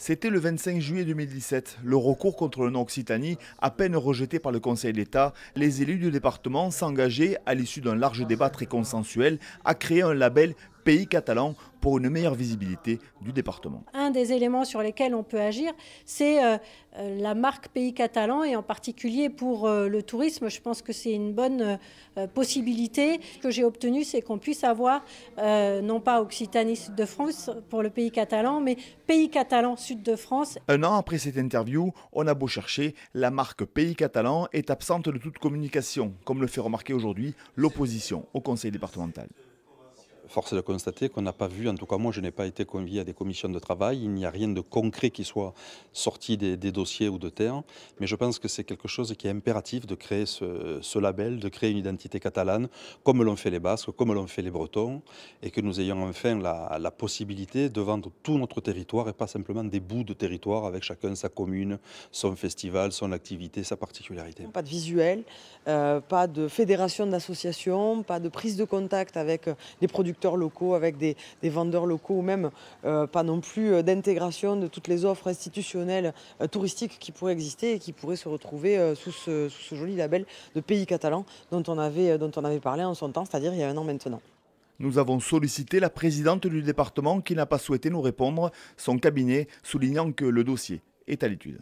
C'était le 25 juillet 2017. Le recours contre le nom Occitanie, à peine rejeté par le Conseil d'État, les élus du département s'engageaient, à l'issue d'un large débat très consensuel, à créer un label pays catalan pour une meilleure visibilité du département. Un des éléments sur lesquels on peut agir, c'est euh, euh, la marque Pays catalan et en particulier pour euh, le tourisme, je pense que c'est une bonne possibilité. Ce que j'ai obtenu, c'est qu'on puisse avoir non pas Occitanie Sud de France pour le Pays catalan, mais Pays catalan Sud de France. Un an après cette interview, on a beau chercher, la marque Pays catalan est absente de toute communication, comme le fait remarquer aujourd'hui l'opposition au Conseil départemental force est de constater qu'on n'a pas vu, en tout cas moi je n'ai pas été convié à des commissions de travail, il n'y a rien de concret qui soit sorti des, dossiers ou de terre, mais je pense que c'est quelque chose qui est impératif de créer ce, label, de créer une identité catalane, comme l'ont fait les Basques, comme l'ont fait les Bretons, et que nous ayons enfin la, possibilité de vendre tout notre territoire et pas simplement des bouts de territoire avec chacun sa commune, son festival, son activité, sa particularité. Pas de visuel, euh, pas de fédération d'associations, pas de prise de contact avec euh, des producteurs locaux, avec des, vendeurs locaux, ou même euh, pas non plus euh, d'intégration de toutes les offres institutionnelles euh, touristiques qui pourraient exister et qui pourraient se retrouver sous, ce, joli label de pays catalan dont on avait, dont on avait parlé en son temps, c'est-à-dire il y a un an maintenant. Nous avons sollicité la présidente du département qui n'a pas souhaité nous répondre, son cabinet soulignant que le dossier est à l'étude.